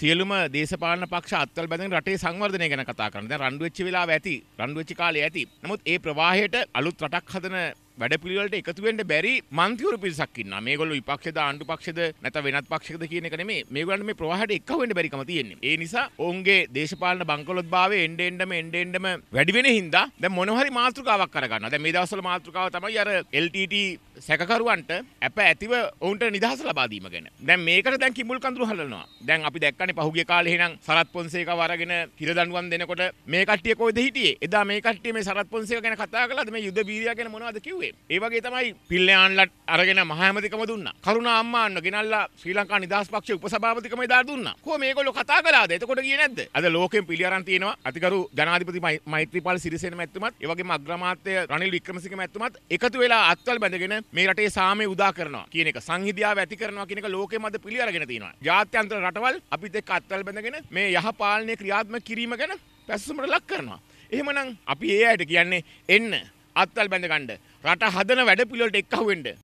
සියලුම දේශපාලන පක්ෂ අත්වල බැඳගෙන රටේ සංවර්ධනය ගැන කතා කරනවා. දැන් රණ්ඩු වෙච්ච වෙලාව ඇති. රණ්ඩු වෙච්ච කාලේ ඇති. නමුත් ඒ ප්‍රවාහයට අලුත් රටක් හදන වැඩපිළිවෙලට එකතු වෙන්න බැරි මන්ත්‍රීවරු පිරිසක් ඉන්නවා. මේගොල්ලෝ විපක්ෂද ආණ්ඩු පක්ෂද නැත්නම් වෙනත් පක්ෂයකද කියන එක නෙමෙයි. මේගොල්ලන්ට මේ ප්‍රවාහයට එකතු වෙන්න බැරිකම තියෙන්නේ. ඒ නිසා ඔවුන්ගේ දේශපාලන බංකොලොත්භාවය එන්න එන්නම එන්න එන්නම වැඩි වෙන හින්දා දැන් මොනවා හරි මාතෘකාවක් කරගන්නවා. දැන් මේ දවස්වල මාතෘකාව තමයි අර LTT සැකරුවන්ට අප ඇතිව ඔවුන්ට නිදහස ලබාදීම ගැන දැන් මේකට දැන් කිමුල් කඳුරු හලනවා දැන් අපි දැක්කනේ පහුගිය කාලේ එහෙනම් සරත් පොන්සේක වරගෙන හිර දඬුවම් දෙනකොට මේ කට්ටිය කොහෙද හිටියේ එදා මේ කට්ටිය මේ සරත් පොන්සේක ගැන කතා කළාද මේ යුද වීරිය ගැන මොනවද කිව්වේ ඒ වගේ තමයි පිල්ලෑන්ලට අරගෙන මහහැමතිකම දුන්නා කරුණා අම්මා අන්න ගෙනල්ලා ශ්‍රී ලංකා නිදහස් පක්ෂයේ උපසභාපතිකම එදා දුන්නා කොහොම මේගොල්ලෝ කතා කළාද එතකොට ගියේ නැද්ද අද ලෝකෙන් පිළි අරන් තියෙනවා අතිගරු ජනාධිපති මෛත්‍රීපාල සිරිසේන මැතිතුමත් ඒ වගේම අග්‍රාමාත්‍ය රනිල් වික්‍රමසිංහ මැතිතුමත් එකතු වෙලා අත්වල බැඳගෙන මේ රටේ සාමය උදා කරනවා කියන එක සංහිදියාව ඇති කරනවා කියන එක ලෝකෙම අද පිළිඅරගෙන තියෙනවා. ජාත්‍යන්තර රටවල් අපිත් එක්ක අත්වල බැඳගෙන මේ යහපාලනය ක්‍රියාත්මක කිරීම ගැන පැසසුමට ලක් කරනවා. එහෙමනම් අපි ඒ අයට කියන්නේ එන්න අත්වල් බැඳ ගන්න. රට හදන වැඩ පිළිවෙලට එක්කහුවෙන්න.